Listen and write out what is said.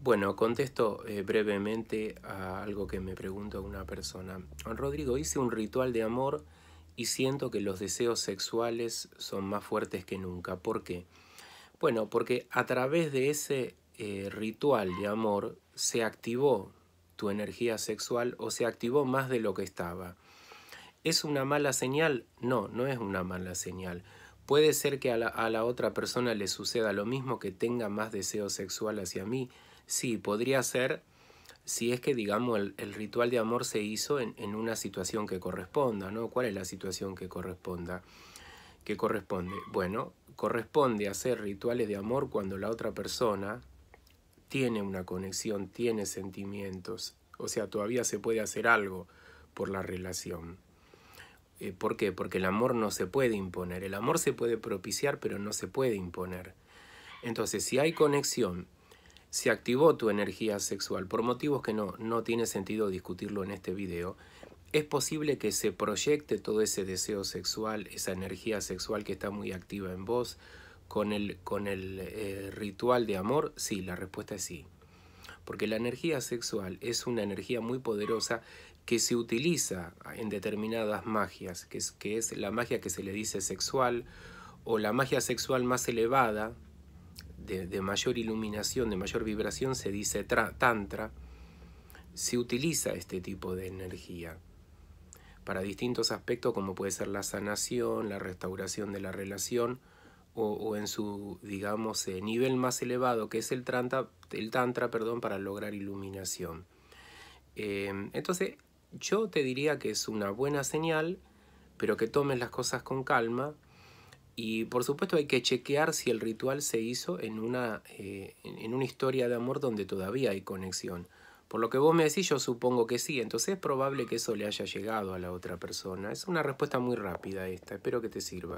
Bueno, contesto eh, brevemente a algo que me pregunta una persona. Rodrigo, hice un ritual de amor y siento que los deseos sexuales son más fuertes que nunca. ¿Por qué? Bueno, porque a través de ese eh, ritual de amor se activó tu energía sexual o se activó más de lo que estaba. ¿Es una mala señal? No, no es una mala señal. Puede ser que a la, otra persona le suceda lo mismo, que tenga más deseo sexual hacia mí. Sí, podría ser si es que, digamos, el, ritual de amor se hizo en, una situación que corresponda, ¿no? ¿Cuál es la situación que corresponda? ¿Qué corresponde? Bueno, corresponde hacer rituales de amor cuando la otra persona tiene una conexión, tiene sentimientos. O sea, todavía se puede hacer algo por la relación. Eh, ¿Por qué? Porque el amor no se puede imponer. El amor se puede propiciar, pero no se puede imponer. Entonces, si hay conexión, si activó tu energía sexual, por motivos que no, tiene sentido discutirlo en este video, es posible que se proyecte todo ese deseo sexual, esa energía sexual que está muy activa en vos, con el, eh, ritual de amor? Sí, la respuesta es sí porque la energía sexual es una energía muy poderosa que se utiliza en determinadas magias, que es, la magia que se le dice sexual o la magia sexual más elevada, de mayor iluminación, de mayor vibración, se dice tantra, se utiliza este tipo de energía para distintos aspectos como puede ser la sanación, la restauración de la relación, o, en su, digamos, eh, nivel más elevado, que es el tantra, el tantra perdón, para lograr iluminación. Em, entonces, yo te diría que es una buena señal, pero que tomes las cosas con calma. Y por supuesto hay que chequear si el ritual se hizo en una, eh, en una historia de amor donde todavía hay conexión. Por lo que vos me decís, yo supongo que sí. Entonces es probable que eso le haya llegado a la otra persona. Es una respuesta muy rápida esta. Espero que te sirva.